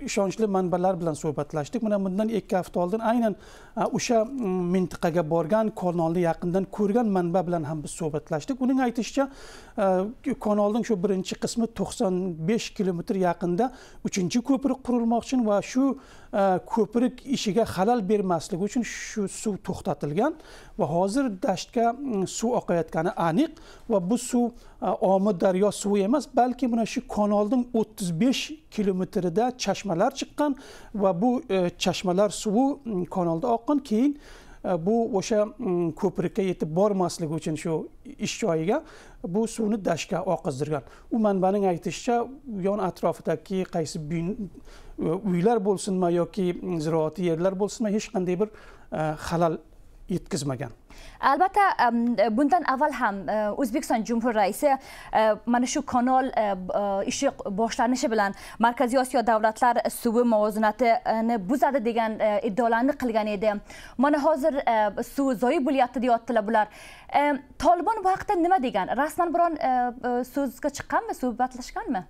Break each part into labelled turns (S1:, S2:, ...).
S1: ishonchli manbalar bilan suhbatlashdik mana bundan ikki hafta oldin aynan o'sha mm, mintaqaga borgan konolni yaqindan ko'rgan manba bilan ham biz suhbatlashdik uning aytishicha konolning shu birinchi qismi to'qson besh kilometr yaqinda uchinchi ko'prik qurilmoqchi va shu ko'prik ishiga xalal bermaslik uchun shu suv to'xtatilgan va hozir dashtga mm, suv oqayotgani aniq va bu suv omi daryo suvi emas balki mana shu konolning o'ttiz besh kilometrida chash chashmalar chiqqan va bu e, chashmalar suvi kanalda oqqan keyin e, bu o'sha ko'prikka yetib bormasligi uchun shu ish joyiga bu suvni dashga oqizdirgan u manbaning aytishicha yon atrofidagi qaysi e, uylar bo'lsinmi yoki ziroatiy yerlar bo'lsinmi hech qanday bir xalal yetkazmagan
S2: albatta bundan avval ham e, o'zbekiston jumhur raisi e, mana shu kanal e, ishi boshlanishi bilan markaziy osiyo davlatlar suvi muvozanatini buzadi degan iddaolarni qilgan edi mana hozir suv zoyi bo'lyapti deyaptilar bular tolibon bu haqida nima degan rasman biron so'zga chiqqanmi suhbatlashganmi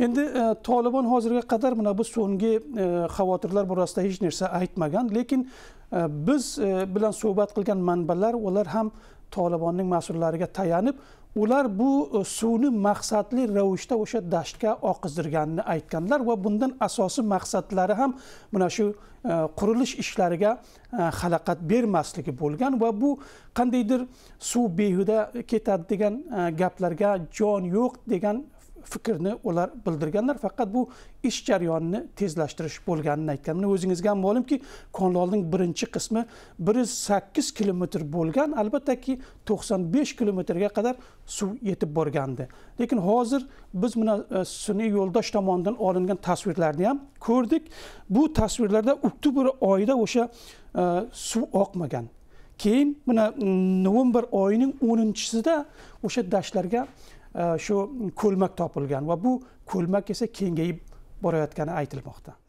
S1: endi e, tolibon hozirga qadar mana bu so'nggi e, xavotirlar borasida hech narsa aytmagan lekin e, biz bilan suhbat qilgan manbalar ular ham tolibonning mas'ullariga tayanib ular bu suvni maqsadli ravishda o'sha dashtga oqizdirganini aytganlar va bundan asosiy maqsadlari ham mana shu qurilish ishlariga xalaqat bermasligi bo'lgan va bu qandaydir suv behuda ketadi degan gaplarga jon yo'q degan fikrni ular bildirganlar faqat bu ish jarayonini tezlashtirish bo'lganini aytgan mana o'zingizga ham ma'lumki konlolning birinchi qismi bir yuz sakkiz kilometr bo'lgan albattaki to'qson besh kilometrga qadar suv yetib borgandi lekin hozir biz mana e, sun'iy yo'ldosh tomonidan olingan tasvirlarni ham ko'rdik bu tasvirlarda oktyabr oyida o'sha e, suv oqmagan keyin mana novembr oyining o'ninchisida o'sha dashtlarga shu ko'lmak topilgan va bu ko'lmak esa kengayib borayotgani aytilmoqda